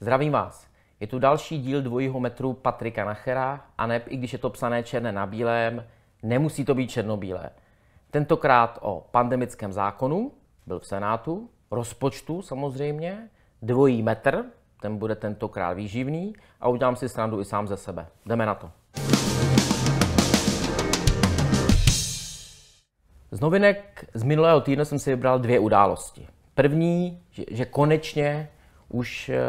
Zdravím vás. Je tu další díl dvojího metru Patrika Nachera a i když je to psané černé na bílém, nemusí to být černobílé. Tentokrát o pandemickém zákonu, byl v Senátu, rozpočtu samozřejmě, dvojí metr, ten bude tentokrát výživný a udělám si srandu i sám ze sebe. Jdeme na to. Z novinek z minulého týdne jsem si vybral dvě události. První, že, konečně už eh,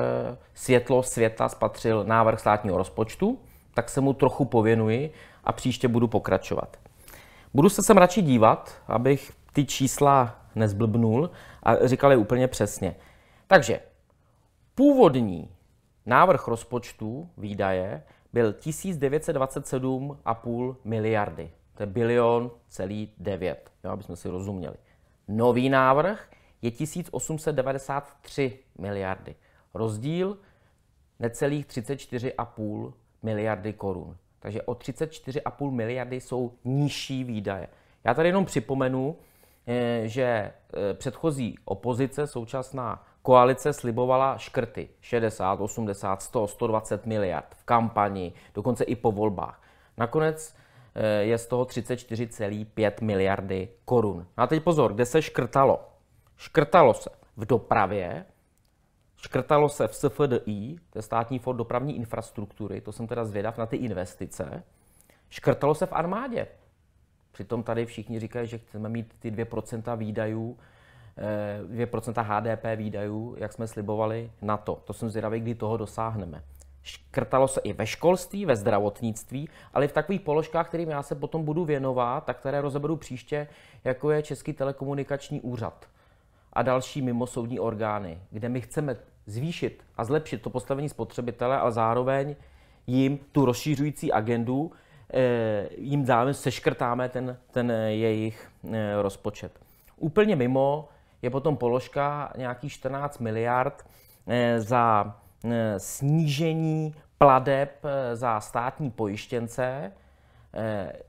světlo světa spatřil návrh státního rozpočtu, tak se mu trochu pověnuji a příště budu pokračovat. Budu se sem radši dívat, abych ty čísla nezblbnul a říkal je úplně přesně. Takže původní návrh rozpočtu výdaje byl 1927,5 miliardy. To je bilion celý 9, jo, aby jsme si rozuměli. Nový návrh je 1893 miliardy. Rozdíl necelých 34,5 miliardy korun. Takže o 34,5 miliardy jsou nižší výdaje. Já tady jenom připomenu, Eh, že eh, předchozí opozice, současná koalice slibovala škrty 60, 80, 100, 120 miliard v kampani, dokonce i po volbách. Nakonec eh, je z toho 34,5 miliardy korun. No a teď pozor, kde se škrtalo? Škrtalo se v dopravě, škrtalo se v SFDI, to je státní fond dopravní infrastruktury, to jsem teda zvědav na ty investice, škrtalo se v armádě. Přitom tady všichni říkají, že chceme mít ty 2% výdajů, 2% eh, HDP výdajů, jak jsme slibovali, na to. To jsem zvědavý, kdy toho dosáhneme. Škrtalo se i ve školství, ve zdravotnictví, ale v takových položkách, kterým já se potom budu věnovat, tak které rozeberu příště, jako je Český telekomunikační úřad a další mimosoudní orgány, kde my chceme zvýšit a zlepšit to postavení spotřebitele, ale zároveň jim tu rozšířující agendu, Eh, jim dáme, seškrtáme ten, ten eh, jejich eh, rozpočet. Úplně mimo je potom položka nějakých 14 miliard za snížení pladeb za státní pojištěnce,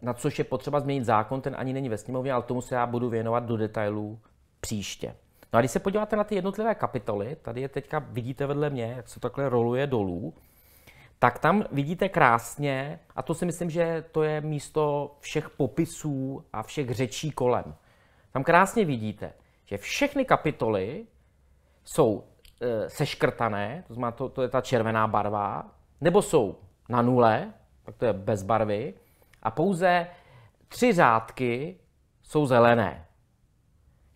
na což je potřeba změnit zákon, ten ani není ve sněmovně, ale tomu se já budu věnovat do detailů příště. No a když se podíváte na ty jednotlivé kapitoly, tady je teďka, vidíte vedle mě, jak se takhle roluje dolů, tak tam vidíte krásně, a to si myslím, že to je místo všech popisů a všech řečí kolem. Tam krásně vidíte, že všechny kapitoly jsou e, seškrtané, to znamená, to, to je ta červená barva, nebo jsou na nule, tak to je bez barvy, a pouze tři řádky jsou zelené.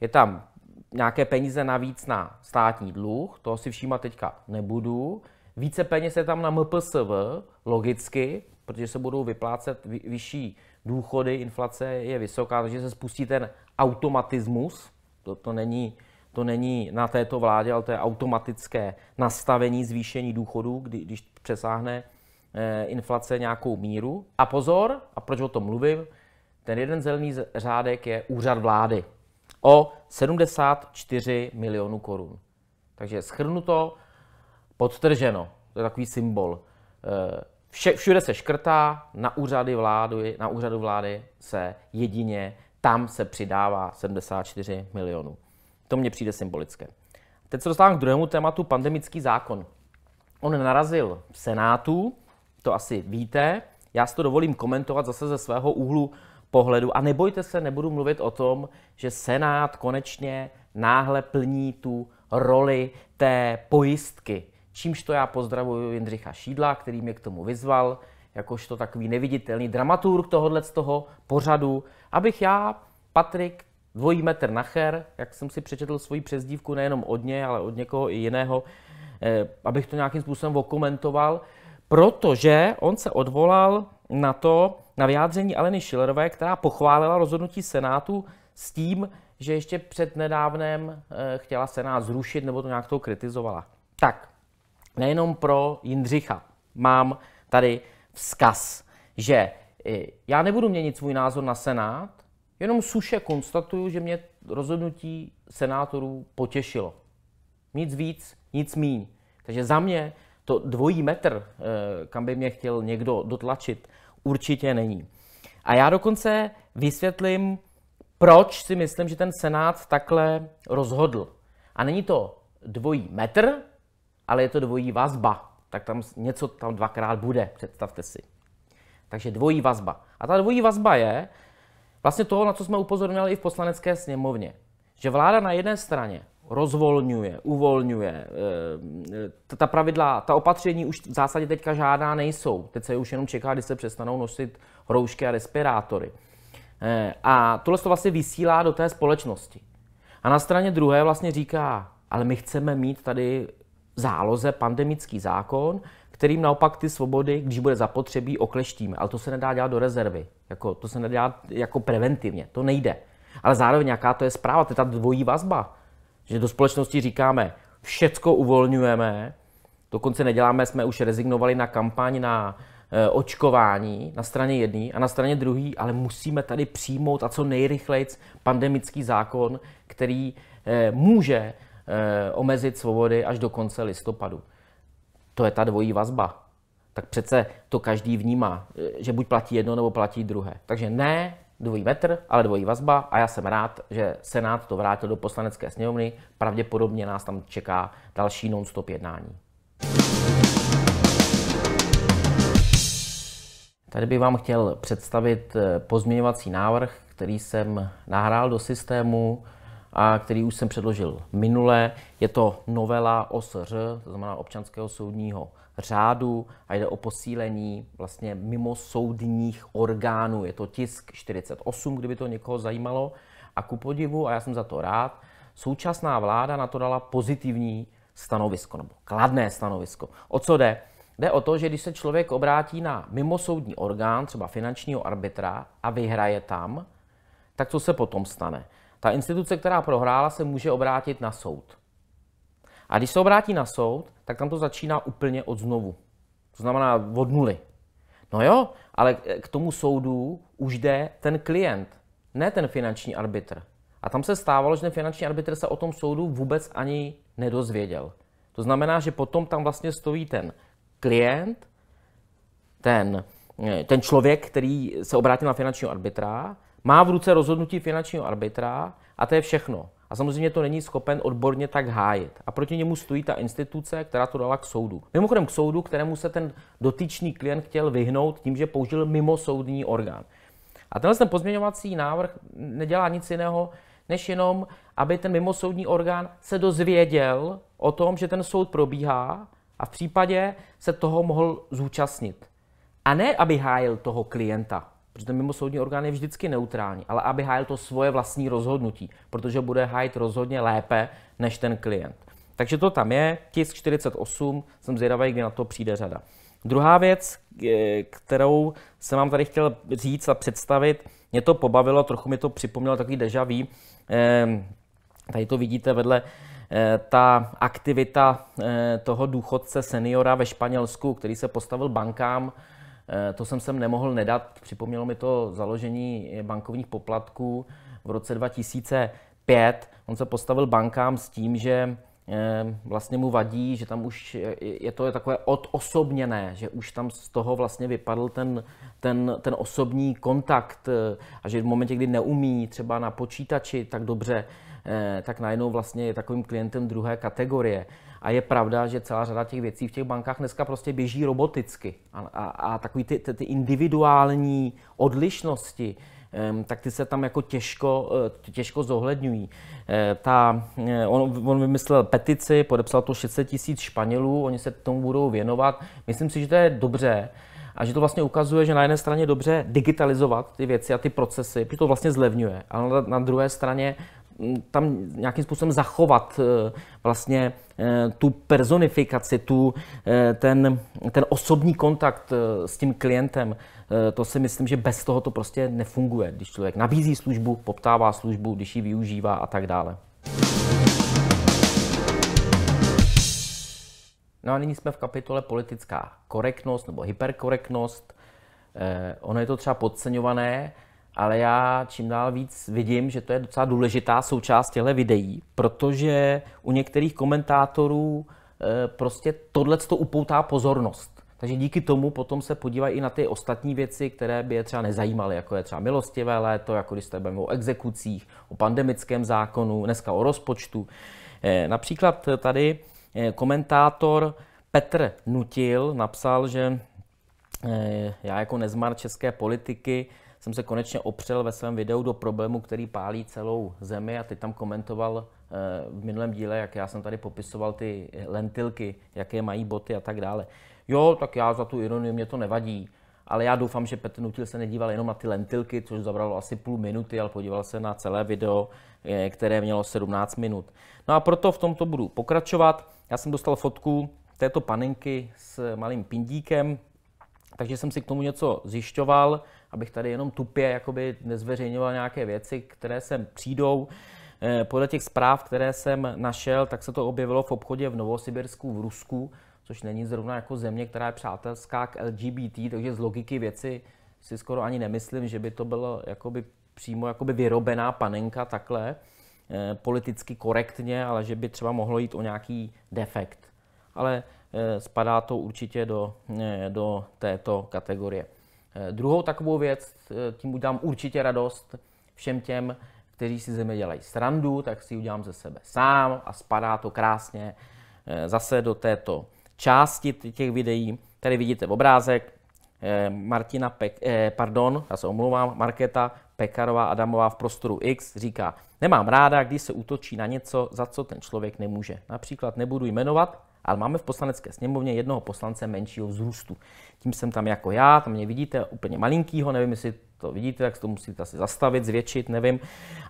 Je tam nějaké peníze navíc na státní dluh, toho si všímat teďka nebudu, více peněz je tam na MPSV, logicky, protože se budou vyplácet vyšší důchody, inflace je vysoká, takže se spustí ten automatismus. To, to, není, to není na této vládě, ale to je automatické nastavení zvýšení důchodů, kdy, když přesáhne eh, inflace nějakou míru. A pozor, a proč o tom mluvím, ten jeden zelený řádek je úřad vlády o 74 milionů korun. Takže schrnuto, podtrženo, to je takový symbol. Eh, vše, všude se škrtá, na, úřady vlády, na úřadu vlády se jedině tam se přidává 74 milionů. To mně přijde symbolické. Teď se dostávám k druhému tématu, pandemický zákon. On narazil v Senátu, to asi víte, já si to dovolím komentovat zase ze svého úhlu pohledu. A nebojte se, nebudu mluvit o tom, že Senát konečně náhle plní tu roli té pojistky Čímž to já pozdravuju Jindřicha Šídla, který mě k tomu vyzval, jakožto takový neviditelný dramaturg tohohle z toho pořadu, abych já, Patrik, dvojí metr nacher, jak jsem si přečetl svoji přezdívku nejenom od něj, ale od někoho i jiného, eh, abych to nějakým způsobem okomentoval, protože on se odvolal na to, na vyjádření Aleny Schillerové, která pochválila rozhodnutí Senátu s tím, že ještě před nedávnem eh, chtěla Senát zrušit nebo to nějak to kritizovala. Tak, nejenom pro Jindřicha. Mám tady vzkaz, že eh, já nebudu měnit svůj názor na Senát, jenom suše konstatuju, že mě rozhodnutí senátorů potěšilo. Nic víc, nic míň. Takže za mě to dvojí metr, eh, kam by mě chtěl někdo dotlačit, určitě není. A já dokonce vysvětlím, proč si myslím, že ten Senát takhle rozhodl. A není to dvojí metr, ale je to dvojí vazba, tak tam něco tam dvakrát bude, představte si. Takže dvojí vazba. A ta dvojí vazba je vlastně toho, na co jsme upozorňovali i v poslanecké sněmovně. Že vláda na jedné straně rozvolňuje, uvolňuje, eh, ta pravidla, ta opatření už v zásadě teďka žádná nejsou. Teď se už jenom čeká, kdy se přestanou nosit roušky a respirátory. Eh, a tohle to vlastně vysílá do té společnosti. A na straně druhé vlastně říká, ale my chceme mít tady záloze pandemický zákon, kterým naopak ty svobody, když bude zapotřebí, okleštíme. Ale to se nedá dělat do rezervy. Jako, to se nedá jako preventivně. To nejde. Ale zároveň nějaká to je zpráva, to je ta dvojí vazba. Že do společnosti říkáme, všecko uvolňujeme, dokonce neděláme, jsme už rezignovali na kampaň na e, očkování na straně jedné a na straně druhé, ale musíme tady přijmout a co nejrychleji pandemický zákon, který e, může Eh, omezit svobody až do konce listopadu. To je ta dvojí vazba. Tak přece to každý vnímá, eh, že buď platí jedno nebo platí druhé. Takže ne dvojí metr, ale dvojí vazba a já jsem rád, že Senát to vrátil do poslanecké sněmovny. Pravděpodobně nás tam čeká další non-stop jednání. Tady bych vám chtěl představit eh, pozměňovací návrh, který jsem nahrál do systému a který už jsem předložil minule. Je to novela OSR, to znamená občanského soudního řádu a jde o posílení vlastně mimo soudních orgánů. Je to tisk 48, kdyby to někoho zajímalo. A ku podivu, a já jsem za to rád, současná vláda na to dala pozitivní stanovisko, nebo kladné stanovisko. O co jde? Jde o to, že když se člověk obrátí na mimosoudní orgán, třeba finančního arbitra, a vyhraje tam, tak co se potom stane? ta instituce, která prohrála, se může obrátit na soud. A když se obrátí na soud, tak tam to začíná úplně od znovu. To znamená od nuly. No jo, ale k tomu soudu už jde ten klient, ne ten finanční arbitr. A tam se stávalo, že ten finanční arbitr se o tom soudu vůbec ani nedozvěděl. To znamená, že potom tam vlastně stojí ten klient, ten, ten člověk, který se obrátil na finančního arbitra, má v ruce rozhodnutí finančního arbitra a to je všechno. A samozřejmě to není schopen odborně tak hájit. A proti němu stojí ta instituce, která to dala k soudu. Mimochodem k soudu, kterému se ten dotyčný klient chtěl vyhnout tím, že použil mimo soudní orgán. A tenhle ten pozměňovací návrh nedělá nic jiného, než jenom, aby ten mimosoudní orgán se dozvěděl o tom, že ten soud probíhá a v případě se toho mohl zúčastnit. A ne, aby hájil toho klienta protože ten soudní orgán je vždycky neutrální, ale aby hájil to svoje vlastní rozhodnutí, protože bude hájit rozhodně lépe než ten klient. Takže to tam je, tisk 48, jsem zvědavý, kdy na to přijde řada. Druhá věc, eh, kterou jsem vám tady chtěl říct a představit, mě to pobavilo, trochu mi to připomnělo takový deja vu. Ehm, tady to vidíte vedle eh, ta aktivita eh, toho důchodce seniora ve Španělsku, který se postavil bankám, Eh, to jsem sem nemohl nedat. Připomnělo mi to založení eh, bankovních poplatků v roce 2005. On se postavil bankám s tím, že eh, vlastně mu vadí, že tam už je to takové odosobněné, že už tam z toho vlastně vypadl ten, ten, ten osobní kontakt a že v momentě, kdy neumí třeba na počítači tak dobře, tak najednou vlastně je takovým klientem druhé kategorie. A je pravda, že celá řada těch věcí v těch bankách dneska prostě běží roboticky. A, a, a takový ty, ty, ty individuální odlišnosti, tak ty se tam jako těžko, eh, těžko zohledňují. Eh, ta, eh, on, on vymyslel petici, podepsal to 600 tisíc Španělů, oni se tomu budou věnovat. Myslím si, že to je dobře a že to vlastně ukazuje, že na jedné straně dobře digitalizovat ty věci a ty procesy, protože to vlastně zlevňuje, ale na, na druhé straně tam nějakým způsobem zachovat e, vlastně e, tu personifikaci, tu, e, ten, ten osobní kontakt s tím klientem, to si myslím, že bez toho to prostě nefunguje, když člověk nabízí službu, poptává službu, když ji využívá a tak dále. No a nyní jsme v kapitole politická korektnost nebo hyperkorektnost. Ono je to třeba podceňované, ale já čím dál víc vidím, že to je docela důležitá součást těle videí, protože u některých komentátorů eh, prostě tohle to upoutá pozornost. Takže díky tomu potom se podívají i na ty ostatní věci, které by je třeba nezajímaly, jako je třeba milostivé léto, jako když jste o exekucích, o pandemickém zákonu, dneska o rozpočtu. Eh, například tady eh, komentátor Petr Nutil napsal, že já jako nezmar české politiky jsem se konečně opřel ve svém videu do problému, který pálí celou zemi a teď tam komentoval eh, v minulém díle, jak já jsem tady popisoval ty lentilky, jaké mají boty a tak dále. Jo, tak já za tu ironii mě to nevadí, ale já doufám, že Petr Nutil se nedíval jenom na ty lentilky, což zabralo asi půl minuty, ale podíval se na celé video, eh, které mělo 17 minut. No a proto v tomto budu pokračovat. Já jsem dostal fotku této panenky s malým pindíkem, takže jsem si k tomu něco zjišťoval abych tady jenom tupě jakoby nezveřejňoval nějaké věci, které sem přijdou. Eh, podle těch zpráv, které jsem našel, tak se to objevilo v obchodě v Novosibirsku, v Rusku, což není zrovna jako země, která je přátelská k LGBT, takže z logiky věci si skoro ani nemyslím, že by to bylo jakoby přímo jakoby vyrobená panenka takhle eh, politicky korektně, ale že by třeba mohlo jít o nějaký defekt. Ale eh, spadá to určitě do, do této kategorie. Eh, druhou takovou věc, eh, tím udělám určitě radost všem těm, kteří si mě dělají srandu, tak si ji udělám ze sebe sám a spadá to krásně eh, zase do této části těch videí. Tady vidíte obrázek Martina, Pek, eh, pardon, já se omlouvám, Marketa Pekarová Adamová v prostoru X říká, nemám ráda, když se útočí na něco, za co ten člověk nemůže. Například nebudu jmenovat, ale máme v poslanecké sněmovně jednoho poslance menšího vzrůstu. Tím jsem tam jako já, tam mě vidíte úplně malinkýho, nevím, jestli to vidíte, tak to musíte asi zastavit, zvětšit, nevím.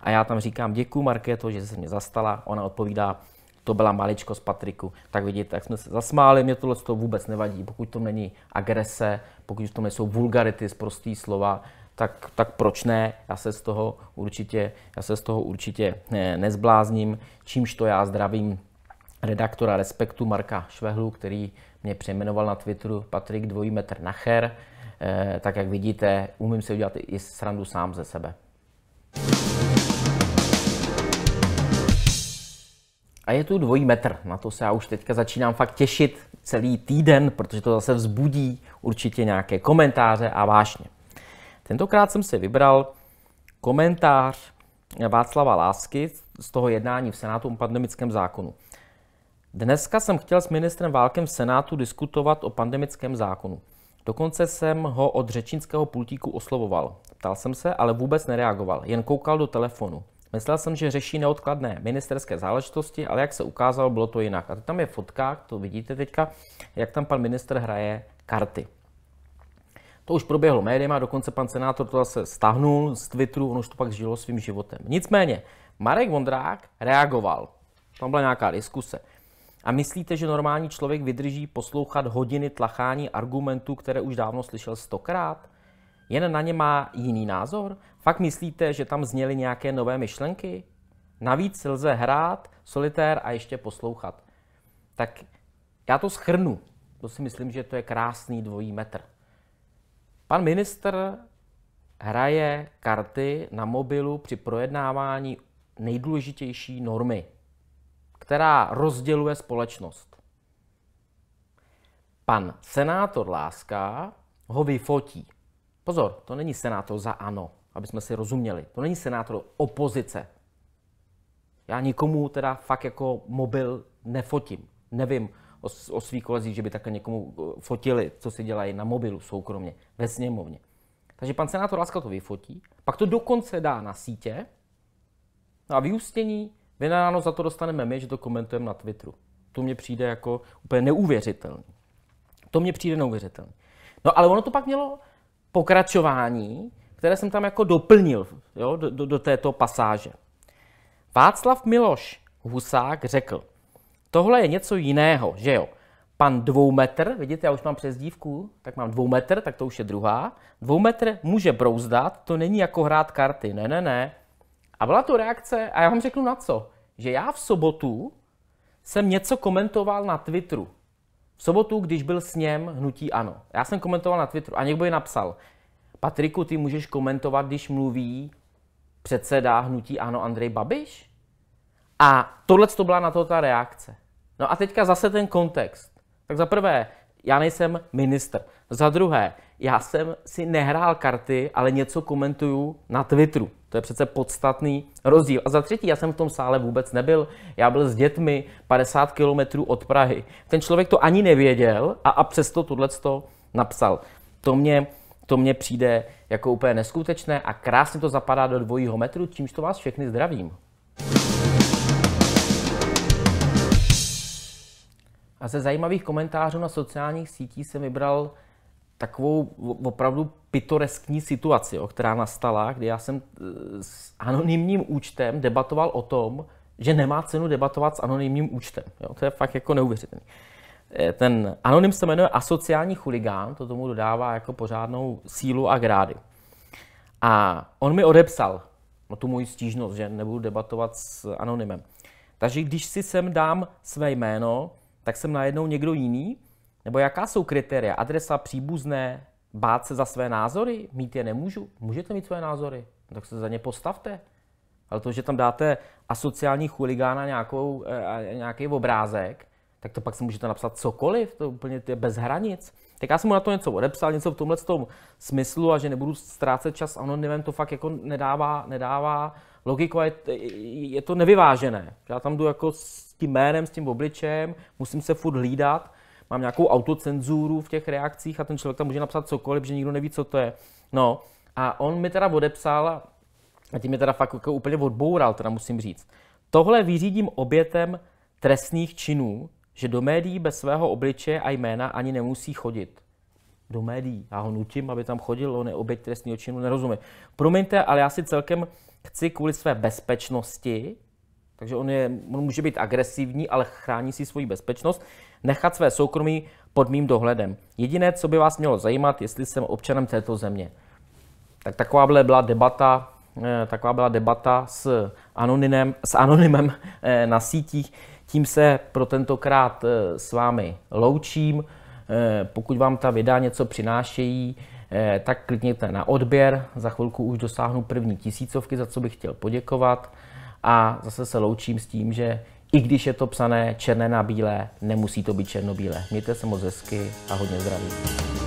A já tam říkám, děkuji Markéto, že se mě zastala. Ona odpovídá, to byla maličko z Patriku. Tak vidíte, tak jsme se zasmáli, mě tohle to vůbec nevadí, pokud to není agrese, pokud to nejsou vulgarity, prostý slova, tak, tak proč ne? Já se z toho určitě, já se z toho určitě ne, eh, nezblázním, čímž to já zdravím redaktora Respektu Marka Švehlu, který mě přejmenoval na Twitteru Patrik dvojí metr Nacher. Eh, tak jak vidíte, umím se udělat i srandu sám ze sebe. A je tu dvojí metr, na to se já už teďka začínám fakt těšit celý týden, protože to zase vzbudí určitě nějaké komentáře a vášně. Tentokrát jsem si vybral komentář Václava Lásky z toho jednání v Senátu o pandemickém zákonu. Dneska jsem chtěl s ministrem Válkem v Senátu diskutovat o pandemickém zákonu. Dokonce jsem ho od řečínského pultíku oslovoval. Ptal jsem se, ale vůbec nereagoval, jen koukal do telefonu. Myslel jsem, že řeší neodkladné ministerské záležitosti, ale jak se ukázalo, bylo to jinak. A tam je fotka, to vidíte teďka, jak tam pan minister hraje karty. To už proběhlo médiem a dokonce pan senátor to zase stahnul z Twitteru, on už to pak žilo svým životem. Nicméně, Marek Vondrák reagoval. Tam byla nějaká diskuse. A myslíte, že normální člověk vydrží poslouchat hodiny tlachání argumentů, které už dávno slyšel stokrát? Jen na ně má jiný názor? Fakt myslíte, že tam zněly nějaké nové myšlenky? Navíc lze hrát, solitér a ještě poslouchat. Tak já to schrnu. To si myslím, že to je krásný dvojí metr. Pan ministr hraje karty na mobilu při projednávání nejdůležitější normy která rozděluje společnost. Pan senátor Láska ho vyfotí. Pozor, to není senátor za ano, aby jsme si rozuměli. To není senátor opozice. Já nikomu teda fakt jako mobil nefotím. Nevím o, o svých kolezích, že by takhle někomu eh, fotili, co si dělají na mobilu soukromně, ve sněmovně. Takže pan senátor Láska to vyfotí, pak to dokonce dá na sítě no a vyústění Vynadáno za to dostaneme my, že to komentujeme na Twitteru. To mně přijde jako úplně neuvěřitelný. To mně přijde neuvěřitelný. No ale ono to pak mělo pokračování, které jsem tam jako doplnil jo, do, do, do této pasáže. Václav Miloš Husák řekl, tohle je něco jiného, že jo. Pan dvoumetr, vidíte, já už mám přezdívku, tak mám dvoumetr, tak to už je druhá. Dvoumetr může brouzdat, to není jako hrát karty, ne, ne, ne. A byla to reakce, a já vám řeknu na co, že já v sobotu jsem něco komentoval na Twitteru. V sobotu, když byl s něm hnutí ano. Já jsem komentoval na Twitteru a někdo je napsal, Patriku, ty můžeš komentovat, když mluví předseda hnutí ano Andrej Babiš? A tohle to byla na to ta reakce. No a teďka zase ten kontext. Tak za prvé, já nejsem ministr. Za druhé, já jsem si nehrál karty, ale něco komentuju na Twitteru. To je přece podstatný rozdíl. A za třetí, já jsem v tom sále vůbec nebyl. Já byl s dětmi 50 kilometrů od Prahy. Ten člověk to ani nevěděl a, a přesto tohle napsal. To mě, to mě přijde jako úplně neskutečné a krásně to zapadá do dvojího metru, čímž to vás všechny zdravím. A ze zajímavých komentářů na sociálních sítích jsem vybral takovou opravdu pitoreskní situaci, jo, která nastala, kdy já jsem e, s anonymním účtem debatoval o tom, že nemá cenu debatovat s anonymním účtem. Jo, to je fakt jako neuvěřitelné. E, ten anonym se jmenuje asociální chuligán, to tomu dodává jako pořádnou sílu a grády. A on mi odepsal no, tu moji stížnost, že nebudu debatovat s anonymem. Takže když si sem dám své jméno, tak jsem najednou někdo jiný? Nebo jaká jsou kritéria? Adresa příbuzné, bát se za své názory? Mít je nemůžu? Můžete mít své názory, no, tak se za ně postavte. Ale to, že tam dáte asociální chuligána nějakou, eh, nějaký obrázek, tak to pak si můžete napsat cokoliv, to úplně je bez hranic. Tak já jsem mu na to něco odepsal, něco v tomhle tom smyslu a že nebudu ztrácet čas anonymem, to fakt jako nedává, nedává logiku a je, je to nevyvážené. Já tam jdu jako tím jménem, s tím obličejem, musím se furt hlídat, mám nějakou autocenzuru v těch reakcích a ten člověk tam může napsat cokoliv, že nikdo neví, co to je. No a on mi teda odepsal a tím mě teda fakt jako úplně odboural, teda musím říct. Tohle vyřídím obětem trestných činů, že do médií bez svého obličeje a jména ani nemusí chodit. Do médií. Já ho nutím, aby tam chodil, on je oběť trestného činu, nerozumím. Promiňte, ale já si celkem chci kvůli své bezpečnosti takže on, je, on může být agresivní, ale chrání si svoji bezpečnost, nechat své soukromí pod mým dohledem. Jediné, co by vás mělo zajímat, jestli jsem občanem této země. Tak taková byla debata, eh, taková byla debata s anonymem, s anonymem eh, na sítích. Tím se pro tentokrát eh, s vámi loučím. Pokud vám ta videa něco přinášejí, tak klikněte na odběr. Za chvilku už dosáhnu první tisícovky, za co bych chtěl poděkovat. A zase se loučím s tím, že i když je to psané černé na bílé, nemusí to být černobílé. Mějte se moc hezky a hodně zdraví.